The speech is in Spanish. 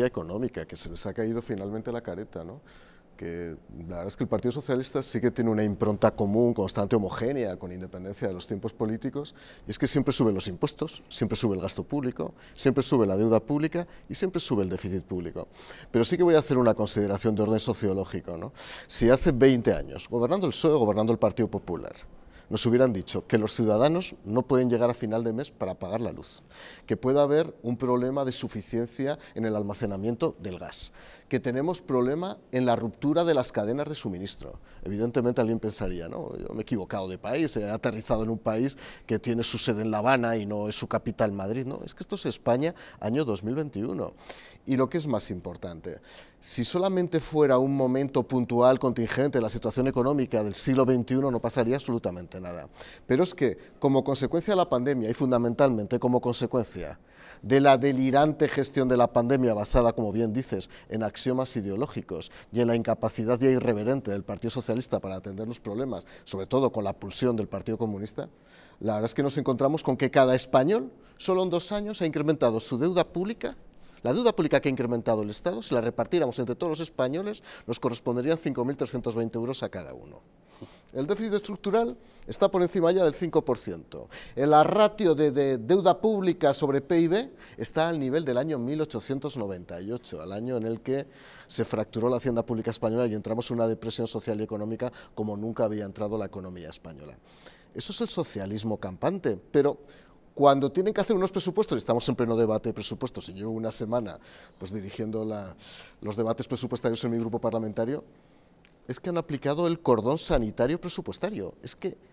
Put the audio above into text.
económica, que se les ha caído finalmente la careta, ¿no? que la verdad es que el Partido Socialista sí que tiene una impronta común, constante, homogénea, con independencia de los tiempos políticos, y es que siempre sube los impuestos, siempre sube el gasto público, siempre sube la deuda pública y siempre sube el déficit público. Pero sí que voy a hacer una consideración de orden sociológico. ¿no? Si hace 20 años, gobernando el PSOE, gobernando el Partido Popular, nos hubieran dicho que los ciudadanos no pueden llegar a final de mes para pagar la luz, que puede haber un problema de suficiencia en el almacenamiento del gas, que tenemos problema en la ruptura de las cadenas de suministro. Evidentemente alguien pensaría, no, yo me he equivocado de país, he aterrizado en un país que tiene su sede en La Habana y no es su capital Madrid, no, es que esto es España año 2021. Y lo que es más importante, si solamente fuera un momento puntual, contingente, la situación económica del siglo XXI no pasaría absolutamente nada pero es que, como consecuencia de la pandemia y fundamentalmente como consecuencia de la delirante gestión de la pandemia basada, como bien dices, en axiomas ideológicos y en la incapacidad ya irreverente del Partido Socialista para atender los problemas, sobre todo con la pulsión del Partido Comunista, la verdad es que nos encontramos con que cada español solo en dos años ha incrementado su deuda pública la deuda pública que ha incrementado el Estado, si la repartiéramos entre todos los españoles, nos corresponderían 5.320 euros a cada uno. El déficit estructural está por encima ya del 5%. La ratio de, deuda pública sobre PIB está al nivel del año 1898, al año en el que se fracturó la hacienda pública española y entramos en una depresión social y económica como nunca había entrado la economía española. Eso es el socialismo campante, pero cuando tienen que hacer unos presupuestos, y estamos en pleno debate de presupuestos, y llevo una semana pues, dirigiendo los debates presupuestarios en mi grupo parlamentario, es que han aplicado el cordón sanitario presupuestario. Es que